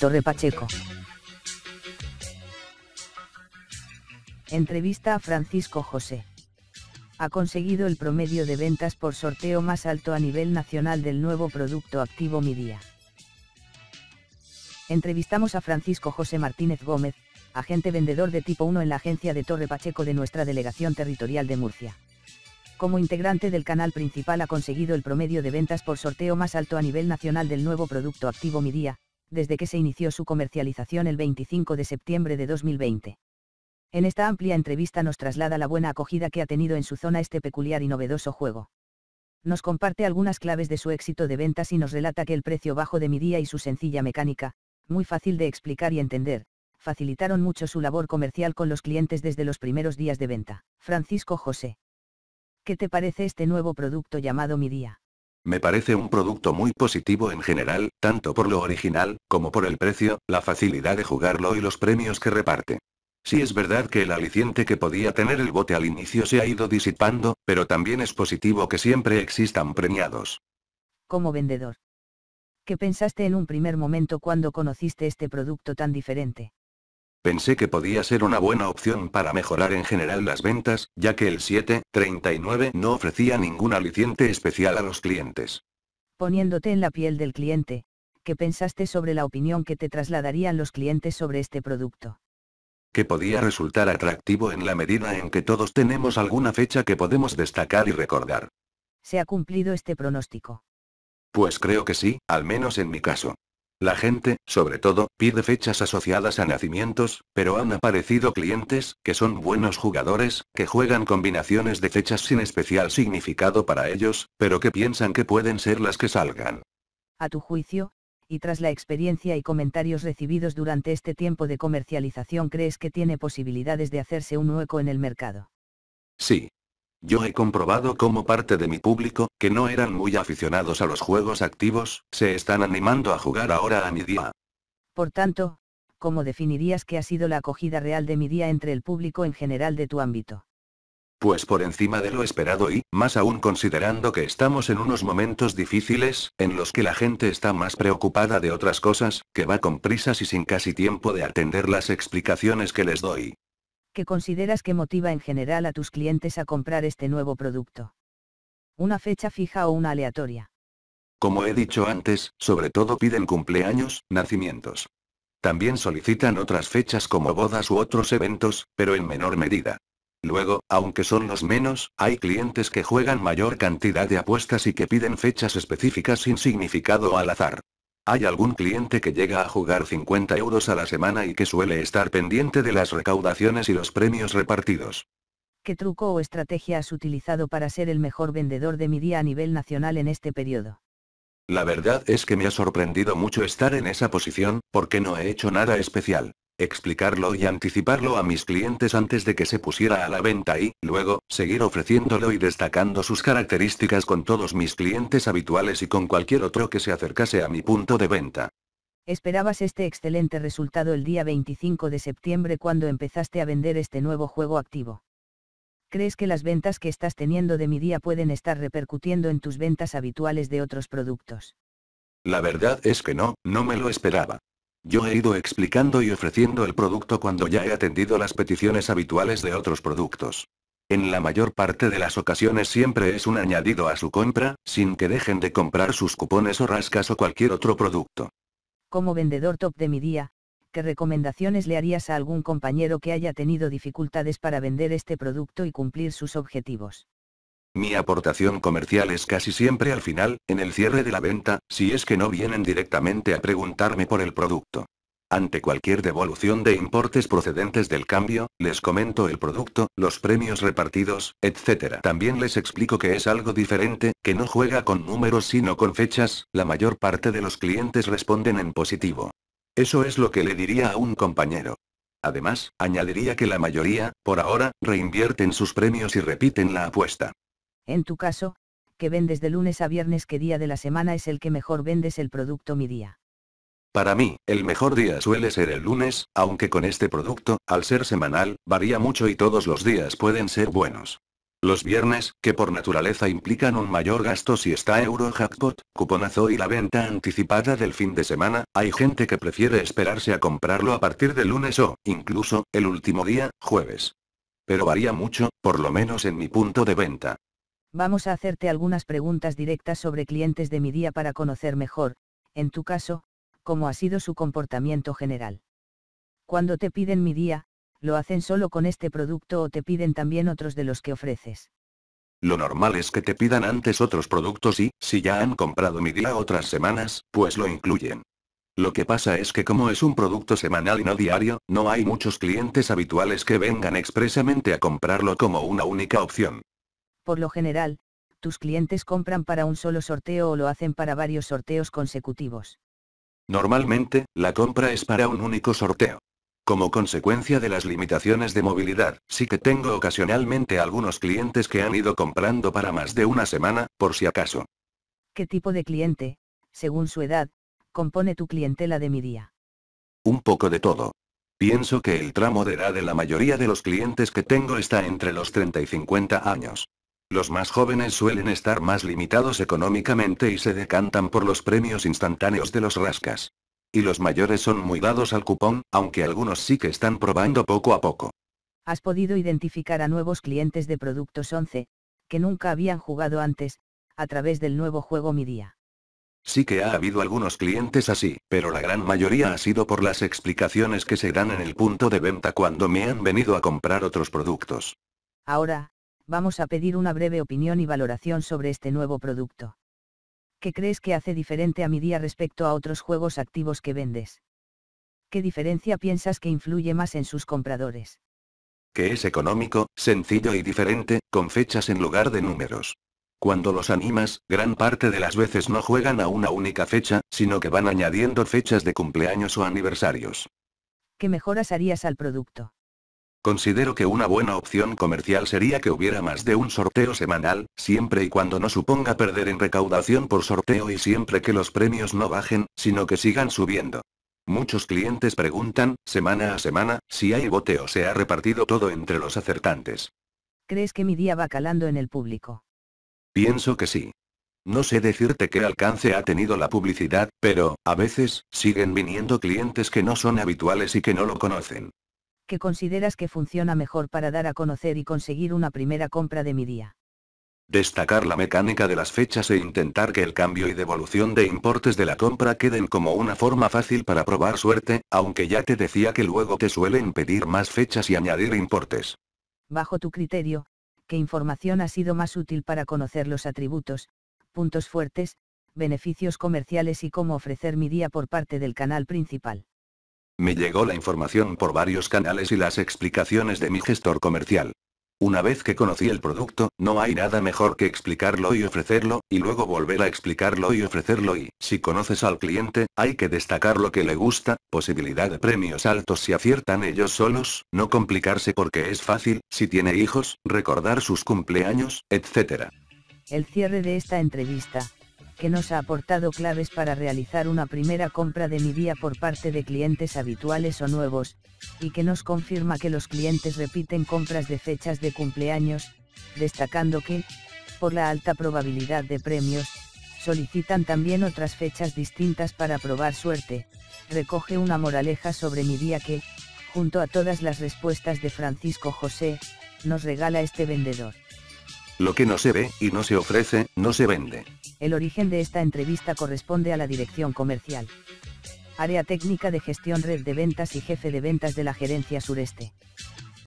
Torre Pacheco. Entrevista a Francisco José. Ha conseguido el promedio de ventas por sorteo más alto a nivel nacional del nuevo producto activo Mi Día. Entrevistamos a Francisco José Martínez Gómez, agente vendedor de tipo 1 en la agencia de Torre Pacheco de nuestra delegación territorial de Murcia como integrante del canal principal ha conseguido el promedio de ventas por sorteo más alto a nivel nacional del nuevo producto activo Midia, desde que se inició su comercialización el 25 de septiembre de 2020. En esta amplia entrevista nos traslada la buena acogida que ha tenido en su zona este peculiar y novedoso juego. Nos comparte algunas claves de su éxito de ventas y nos relata que el precio bajo de Midia y su sencilla mecánica, muy fácil de explicar y entender, facilitaron mucho su labor comercial con los clientes desde los primeros días de venta. Francisco José ¿Qué te parece este nuevo producto llamado Mi Día? Me parece un producto muy positivo en general, tanto por lo original, como por el precio, la facilidad de jugarlo y los premios que reparte. Sí es verdad que el aliciente que podía tener el bote al inicio se ha ido disipando, pero también es positivo que siempre existan premiados. Como vendedor. ¿Qué pensaste en un primer momento cuando conociste este producto tan diferente? Pensé que podía ser una buena opción para mejorar en general las ventas, ya que el 739 no ofrecía ningún aliciente especial a los clientes. Poniéndote en la piel del cliente, ¿qué pensaste sobre la opinión que te trasladarían los clientes sobre este producto? que podía resultar atractivo en la medida en que todos tenemos alguna fecha que podemos destacar y recordar. ¿Se ha cumplido este pronóstico? Pues creo que sí, al menos en mi caso. La gente, sobre todo, pide fechas asociadas a nacimientos, pero han aparecido clientes, que son buenos jugadores, que juegan combinaciones de fechas sin especial significado para ellos, pero que piensan que pueden ser las que salgan. A tu juicio, y tras la experiencia y comentarios recibidos durante este tiempo de comercialización, ¿crees que tiene posibilidades de hacerse un hueco en el mercado? Sí, yo he comprobado cómo parte de mi público, que no eran muy aficionados a los juegos activos, se están animando a jugar ahora a mi día. Por tanto, ¿cómo definirías que ha sido la acogida real de mi día entre el público en general de tu ámbito? Pues por encima de lo esperado y, más aún considerando que estamos en unos momentos difíciles, en los que la gente está más preocupada de otras cosas, que va con prisas y sin casi tiempo de atender las explicaciones que les doy. ¿Qué consideras que motiva en general a tus clientes a comprar este nuevo producto? ¿Una fecha fija o una aleatoria? Como he dicho antes, sobre todo piden cumpleaños, nacimientos. También solicitan otras fechas como bodas u otros eventos, pero en menor medida. Luego, aunque son los menos, hay clientes que juegan mayor cantidad de apuestas y que piden fechas específicas sin significado al azar. Hay algún cliente que llega a jugar 50 euros a la semana y que suele estar pendiente de las recaudaciones y los premios repartidos. ¿Qué truco o estrategia has utilizado para ser el mejor vendedor de mi día a nivel nacional en este periodo? La verdad es que me ha sorprendido mucho estar en esa posición, porque no he hecho nada especial explicarlo y anticiparlo a mis clientes antes de que se pusiera a la venta y, luego, seguir ofreciéndolo y destacando sus características con todos mis clientes habituales y con cualquier otro que se acercase a mi punto de venta. Esperabas este excelente resultado el día 25 de septiembre cuando empezaste a vender este nuevo juego activo. ¿Crees que las ventas que estás teniendo de mi día pueden estar repercutiendo en tus ventas habituales de otros productos? La verdad es que no, no me lo esperaba. Yo he ido explicando y ofreciendo el producto cuando ya he atendido las peticiones habituales de otros productos. En la mayor parte de las ocasiones siempre es un añadido a su compra, sin que dejen de comprar sus cupones o rascas o cualquier otro producto. Como vendedor top de mi día, ¿qué recomendaciones le harías a algún compañero que haya tenido dificultades para vender este producto y cumplir sus objetivos? Mi aportación comercial es casi siempre al final, en el cierre de la venta, si es que no vienen directamente a preguntarme por el producto. Ante cualquier devolución de importes procedentes del cambio, les comento el producto, los premios repartidos, etc. También les explico que es algo diferente, que no juega con números sino con fechas, la mayor parte de los clientes responden en positivo. Eso es lo que le diría a un compañero. Además, añadiría que la mayoría, por ahora, reinvierten sus premios y repiten la apuesta. En tu caso, que vendes de lunes a viernes, ¿qué día de la semana es el que mejor vendes el producto mi día? Para mí, el mejor día suele ser el lunes, aunque con este producto, al ser semanal, varía mucho y todos los días pueden ser buenos. Los viernes, que por naturaleza implican un mayor gasto si está euro Eurojackpot, cuponazo y la venta anticipada del fin de semana, hay gente que prefiere esperarse a comprarlo a partir de lunes o, incluso, el último día, jueves. Pero varía mucho, por lo menos en mi punto de venta. Vamos a hacerte algunas preguntas directas sobre clientes de mi día para conocer mejor, en tu caso, cómo ha sido su comportamiento general. Cuando te piden mi día, lo hacen solo con este producto o te piden también otros de los que ofreces. Lo normal es que te pidan antes otros productos y, si ya han comprado mi día otras semanas, pues lo incluyen. Lo que pasa es que como es un producto semanal y no diario, no hay muchos clientes habituales que vengan expresamente a comprarlo como una única opción. Por lo general, tus clientes compran para un solo sorteo o lo hacen para varios sorteos consecutivos. Normalmente, la compra es para un único sorteo. Como consecuencia de las limitaciones de movilidad, sí que tengo ocasionalmente algunos clientes que han ido comprando para más de una semana, por si acaso. ¿Qué tipo de cliente, según su edad, compone tu clientela de mi día? Un poco de todo. Pienso que el tramo de edad de la mayoría de los clientes que tengo está entre los 30 y 50 años. Los más jóvenes suelen estar más limitados económicamente y se decantan por los premios instantáneos de los rascas. Y los mayores son muy dados al cupón, aunque algunos sí que están probando poco a poco. Has podido identificar a nuevos clientes de Productos 11, que nunca habían jugado antes, a través del nuevo juego Mi Día. Sí que ha habido algunos clientes así, pero la gran mayoría ha sido por las explicaciones que se dan en el punto de venta cuando me han venido a comprar otros productos. Ahora, vamos a pedir una breve opinión y valoración sobre este nuevo producto. ¿Qué crees que hace diferente a mi día respecto a otros juegos activos que vendes? ¿Qué diferencia piensas que influye más en sus compradores? Que es económico, sencillo y diferente, con fechas en lugar de números. Cuando los animas, gran parte de las veces no juegan a una única fecha, sino que van añadiendo fechas de cumpleaños o aniversarios. ¿Qué mejoras harías al producto? Considero que una buena opción comercial sería que hubiera más de un sorteo semanal, siempre y cuando no suponga perder en recaudación por sorteo y siempre que los premios no bajen, sino que sigan subiendo. Muchos clientes preguntan, semana a semana, si hay bote o se ha repartido todo entre los acertantes. ¿Crees que mi día va calando en el público? Pienso que sí. No sé decirte qué alcance ha tenido la publicidad, pero, a veces, siguen viniendo clientes que no son habituales y que no lo conocen. ¿Qué consideras que funciona mejor para dar a conocer y conseguir una primera compra de mi día. Destacar la mecánica de las fechas e intentar que el cambio y devolución de importes de la compra queden como una forma fácil para probar suerte, aunque ya te decía que luego te suelen pedir más fechas y añadir importes. Bajo tu criterio, ¿qué información ha sido más útil para conocer los atributos, puntos fuertes, beneficios comerciales y cómo ofrecer mi día por parte del canal principal? Me llegó la información por varios canales y las explicaciones de mi gestor comercial. Una vez que conocí el producto, no hay nada mejor que explicarlo y ofrecerlo, y luego volver a explicarlo y ofrecerlo y, si conoces al cliente, hay que destacar lo que le gusta, posibilidad de premios altos si aciertan ellos solos, no complicarse porque es fácil, si tiene hijos, recordar sus cumpleaños, etc. El cierre de esta entrevista que nos ha aportado claves para realizar una primera compra de mi día por parte de clientes habituales o nuevos, y que nos confirma que los clientes repiten compras de fechas de cumpleaños, destacando que, por la alta probabilidad de premios, solicitan también otras fechas distintas para probar suerte, recoge una moraleja sobre mi día que, junto a todas las respuestas de Francisco José, nos regala este vendedor. Lo que no se ve y no se ofrece, no se vende. El origen de esta entrevista corresponde a la dirección comercial. Área técnica de gestión red de ventas y jefe de ventas de la gerencia sureste.